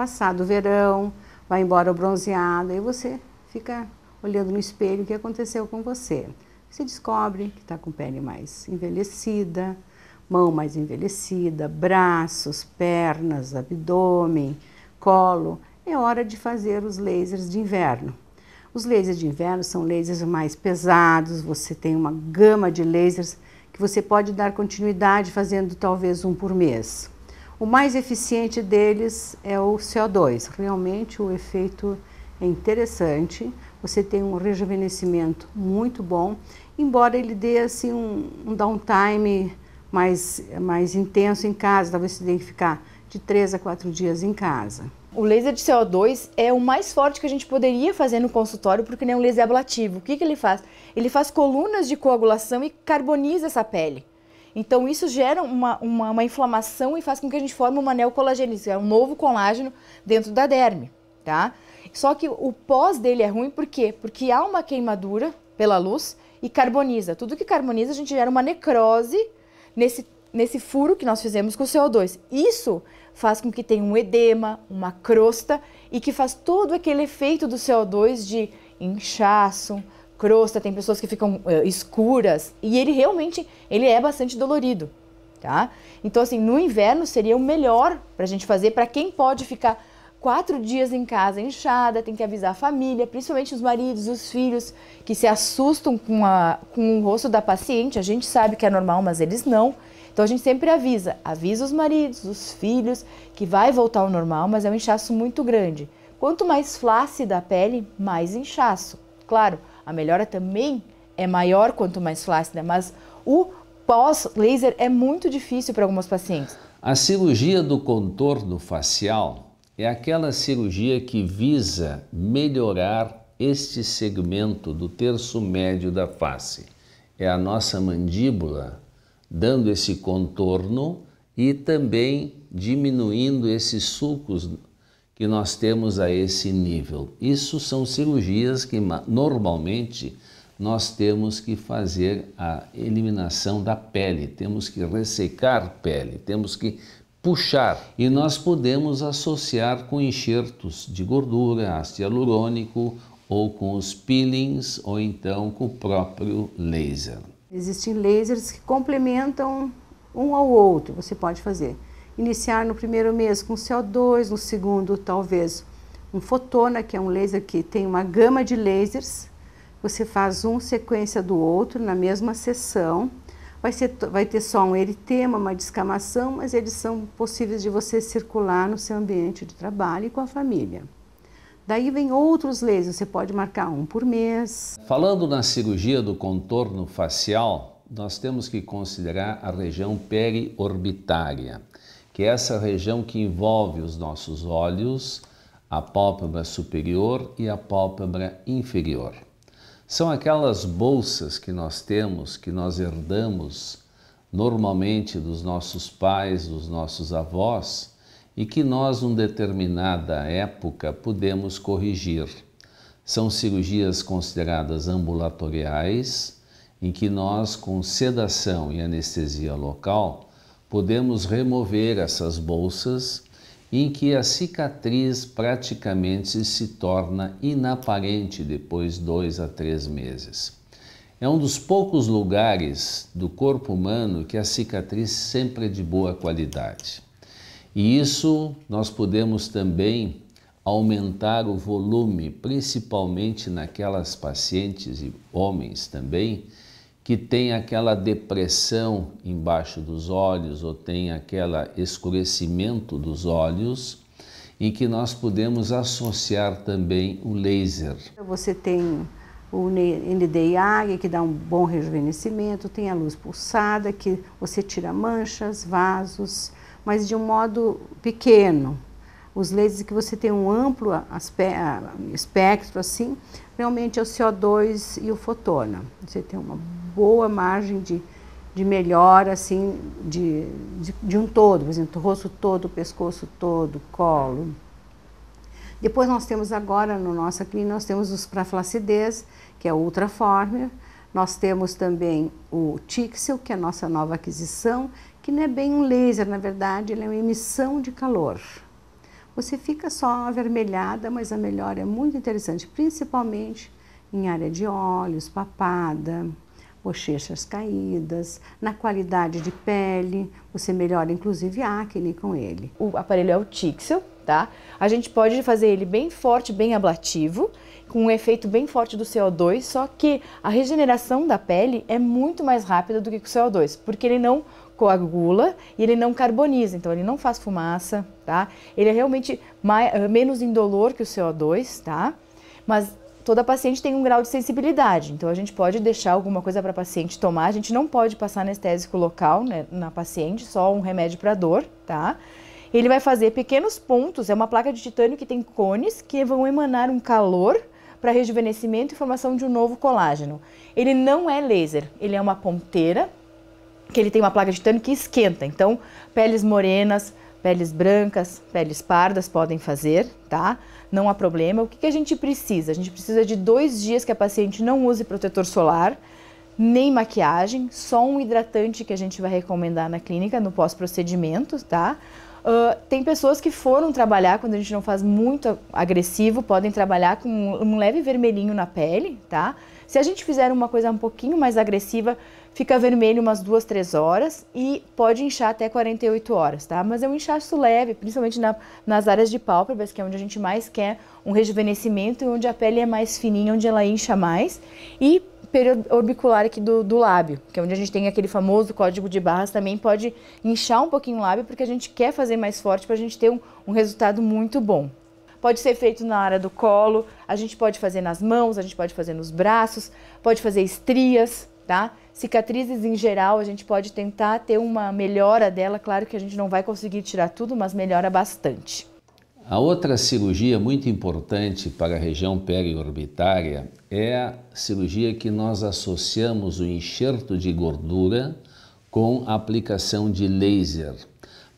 Passado o verão, vai embora o bronzeado, e você fica olhando no espelho o que aconteceu com você. Você descobre que está com pele mais envelhecida, mão mais envelhecida, braços, pernas, abdômen, colo. É hora de fazer os lasers de inverno. Os lasers de inverno são lasers mais pesados, você tem uma gama de lasers que você pode dar continuidade fazendo talvez um por mês. O mais eficiente deles é o CO2. Realmente o efeito é interessante. Você tem um rejuvenescimento muito bom, embora ele dê assim um, um downtime mais, mais intenso em casa. Talvez você tenha que ficar de três a quatro dias em casa. O laser de CO2 é o mais forte que a gente poderia fazer no consultório, porque ele é um laser ablativo. O que, que ele faz? Ele faz colunas de coagulação e carboniza essa pele. Então isso gera uma, uma, uma, inflamação e faz com que a gente forme uma neocolagênese, é um novo colágeno dentro da derme, tá? Só que o pós dele é ruim por quê? Porque há uma queimadura pela luz e carboniza. Tudo que carboniza a gente gera uma necrose nesse, nesse furo que nós fizemos com o CO2. Isso faz com que tenha um edema, uma crosta e que faz todo aquele efeito do CO2 de inchaço, crosta, tem pessoas que ficam uh, escuras e ele realmente ele é bastante dolorido, tá? Então assim, no inverno seria o melhor para a gente fazer para quem pode ficar quatro dias em casa inchada, tem que avisar a família, principalmente os maridos, os filhos que se assustam com, a, com o rosto da paciente. A gente sabe que é normal, mas eles não. Então a gente sempre avisa, avisa os maridos, os filhos, que vai voltar ao normal, mas é um inchaço muito grande. Quanto mais flácida a pele, mais inchaço. Claro, a melhora também é maior quanto mais flácida, mas o pós-laser é muito difícil para algumas pacientes. A cirurgia do contorno facial é aquela cirurgia que visa melhorar este segmento do terço médio da face. É a nossa mandíbula dando esse contorno e também diminuindo esses sulcos que nós temos a esse nível. Isso são cirurgias que normalmente nós temos que fazer a eliminação da pele, temos que ressecar pele, temos que puxar. E nós podemos associar com enxertos de gordura, ácido hialurônico, ou com os peelings, ou então com o próprio laser. Existem lasers que complementam um ao outro, você pode fazer iniciar no primeiro mês com CO2, no segundo talvez um fotona, que é um laser que tem uma gama de lasers. Você faz um sequência do outro na mesma sessão. Vai, ser, vai ter só um eritema, uma descamação, mas eles são possíveis de você circular no seu ambiente de trabalho e com a família. Daí vem outros lasers, você pode marcar um por mês. Falando na cirurgia do contorno facial, nós temos que considerar a região periorbitária que é essa região que envolve os nossos olhos, a pálpebra superior e a pálpebra inferior. São aquelas bolsas que nós temos, que nós herdamos normalmente dos nossos pais, dos nossos avós, e que nós, numa determinada época, podemos corrigir. São cirurgias consideradas ambulatoriais, em que nós, com sedação e anestesia local, podemos remover essas bolsas em que a cicatriz praticamente se torna inaparente depois dois a três meses. É um dos poucos lugares do corpo humano que a cicatriz sempre é de boa qualidade. E isso nós podemos também aumentar o volume, principalmente naquelas pacientes e homens também que tem aquela depressão embaixo dos olhos ou tem aquele escurecimento dos olhos, em que nós podemos associar também o laser. Você tem o NDIAG, que dá um bom rejuvenescimento, tem a luz pulsada, que você tira manchas, vasos, mas de um modo pequeno, os lasers que você tem um amplo espectro assim, realmente é o CO2 e o fotona. Você tem uma boa margem de, de melhora assim de, de, de um todo, por exemplo, o rosto todo, o pescoço todo, o colo. Depois nós temos agora no nossa clínica, nós temos os para flacidez, que é o Ultraformer. Nós temos também o Tixel, que é a nossa nova aquisição, que não é bem um laser, na verdade, ele é uma emissão de calor. Você fica só avermelhada, mas a melhora é muito interessante, principalmente em área de olhos, papada, bochechas caídas, na qualidade de pele, você melhora inclusive a acne com ele. O aparelho é o Tixel, tá? A gente pode fazer ele bem forte, bem ablativo, com um efeito bem forte do CO2, só que a regeneração da pele é muito mais rápida do que com o CO2, porque ele não coagula e ele não carboniza, então ele não faz fumaça, tá? Ele é realmente mais, eh, menos indolor que o CO2, tá? Mas toda paciente tem um grau de sensibilidade, então a gente pode deixar alguma coisa para a paciente tomar, a gente não pode passar anestésico local né, na paciente, só um remédio para dor, tá? Ele vai fazer pequenos pontos, é uma placa de titânio que tem cones que vão emanar um calor para rejuvenescimento e formação de um novo colágeno. Ele não é laser, ele é uma ponteira que ele tem uma placa de titânio que esquenta. Então, peles morenas, peles brancas, peles pardas podem fazer, tá? Não há problema. O que, que a gente precisa? A gente precisa de dois dias que a paciente não use protetor solar, nem maquiagem, só um hidratante que a gente vai recomendar na clínica no pós-procedimento, tá? Uh, tem pessoas que foram trabalhar quando a gente não faz muito agressivo, podem trabalhar com um leve vermelhinho na pele, tá? Se a gente fizer uma coisa um pouquinho mais agressiva, fica vermelho umas duas, três horas e pode inchar até 48 horas, tá? Mas é um inchaço leve, principalmente na, nas áreas de pálpebras, que é onde a gente mais quer um rejuvenescimento e onde a pele é mais fininha, onde ela incha mais. E periorbicular aqui do, do lábio, que é onde a gente tem aquele famoso código de barras, também pode inchar um pouquinho o lábio, porque a gente quer fazer mais forte para a gente ter um, um resultado muito bom. Pode ser feito na área do colo, a gente pode fazer nas mãos, a gente pode fazer nos braços, pode fazer estrias, tá? Cicatrizes em geral, a gente pode tentar ter uma melhora dela, claro que a gente não vai conseguir tirar tudo, mas melhora bastante. A outra cirurgia muito importante para a região periorbitária é a cirurgia que nós associamos o enxerto de gordura com a aplicação de laser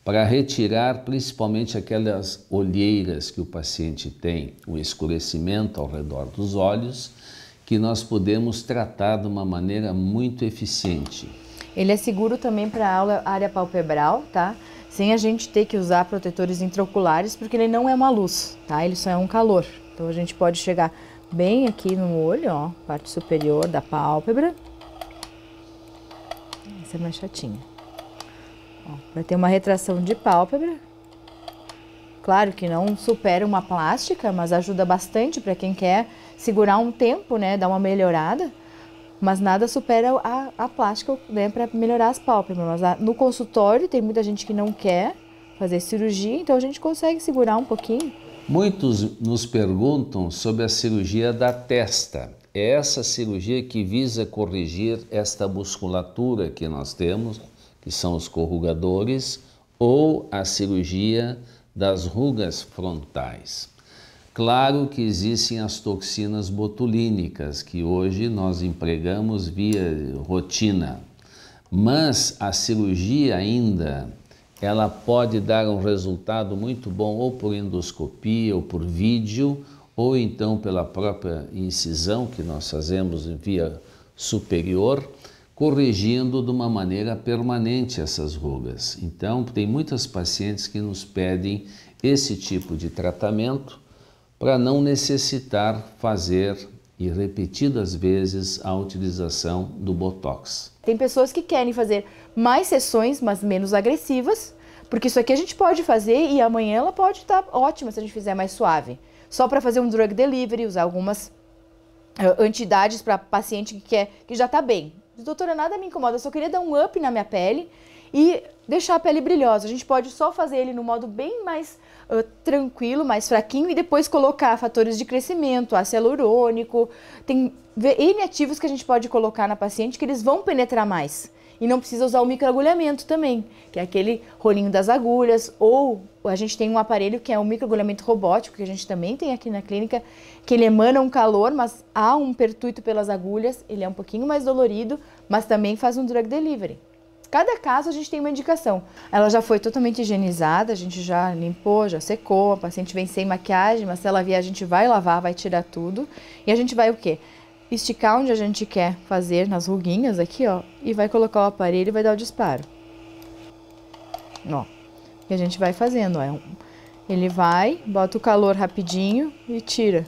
para retirar principalmente aquelas olheiras que o paciente tem, o escurecimento ao redor dos olhos, que nós podemos tratar de uma maneira muito eficiente. Ele é seguro também para a área palpebral, tá? sem a gente ter que usar protetores intraoculares, porque ele não é uma luz, tá? Ele só é um calor. Então a gente pode chegar bem aqui no olho, ó, parte superior da pálpebra. Essa é mais chatinha. Ó, vai ter uma retração de pálpebra. Claro que não supera uma plástica, mas ajuda bastante para quem quer segurar um tempo, né, dar uma melhorada mas nada supera a, a plástica né, para melhorar as pálpebras. Mas no consultório tem muita gente que não quer fazer cirurgia, então a gente consegue segurar um pouquinho. Muitos nos perguntam sobre a cirurgia da testa. É essa cirurgia que visa corrigir esta musculatura que nós temos, que são os corrugadores, ou a cirurgia das rugas frontais. Claro que existem as toxinas botulínicas, que hoje nós empregamos via rotina, mas a cirurgia ainda ela pode dar um resultado muito bom ou por endoscopia ou por vídeo ou então pela própria incisão que nós fazemos em via superior, corrigindo de uma maneira permanente essas rugas. Então, tem muitas pacientes que nos pedem esse tipo de tratamento para não necessitar fazer e repetidas vezes a utilização do Botox. Tem pessoas que querem fazer mais sessões, mas menos agressivas, porque isso aqui a gente pode fazer e amanhã ela pode estar tá ótima se a gente fizer mais suave. Só para fazer um drug delivery, usar algumas uh, entidades para paciente que quer que já está bem. Doutora, nada me incomoda, eu só queria dar um up na minha pele e deixar a pele brilhosa. A gente pode só fazer ele no modo bem mais eh, tranquilo, mais fraquinho, e depois colocar fatores de crescimento, ácido hialurônico, tem N ativos que a gente pode colocar na paciente que eles vão penetrar mais. E não precisa usar o microagulhamento também, que é aquele rolinho das agulhas, ou a gente tem um aparelho que é um microagulhamento robótico, que a gente também tem aqui na clínica, que ele emana um calor, mas há um pertuito pelas agulhas, ele é um pouquinho mais dolorido, mas também faz um drug delivery. Cada caso a gente tem uma indicação. Ela já foi totalmente higienizada, a gente já limpou, já secou, a paciente vem sem maquiagem, mas se ela vier a gente vai lavar, vai tirar tudo. E a gente vai o quê? Esticar onde a gente quer fazer, nas ruguinhas aqui, ó, e vai colocar o aparelho e vai dar o disparo. Ó. E a gente vai fazendo, ó. É ele vai, bota o calor rapidinho e tira.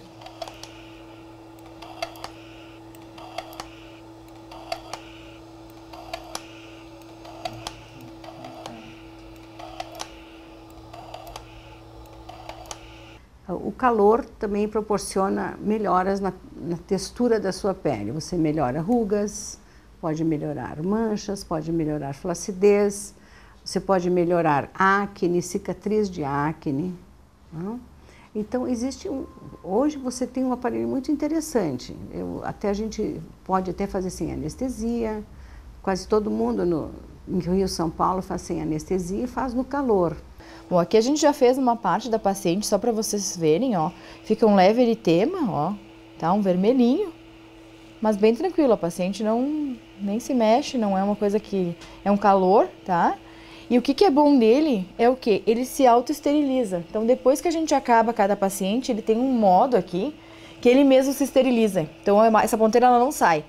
O calor também proporciona melhoras na, na textura da sua pele. Você melhora rugas, pode melhorar manchas, pode melhorar flacidez, você pode melhorar acne, cicatriz de acne. Não? Tá? Então existe um, hoje você tem um aparelho muito interessante. Eu, até a gente pode até fazer sem anestesia. Quase todo mundo no em Rio São Paulo faz sem anestesia e faz no calor. Bom, aqui a gente já fez uma parte da paciente, só para vocês verem, ó. Fica um leve eritema, ó, tá? Um vermelhinho, mas bem tranquilo, a paciente não nem se mexe, não é uma coisa que... É um calor, tá? E o que, que é bom dele é o que? Ele se auto esteriliza. Então, depois que a gente acaba cada paciente, ele tem um modo aqui que ele mesmo se esteriliza. Então, é essa ponteira ela não sai.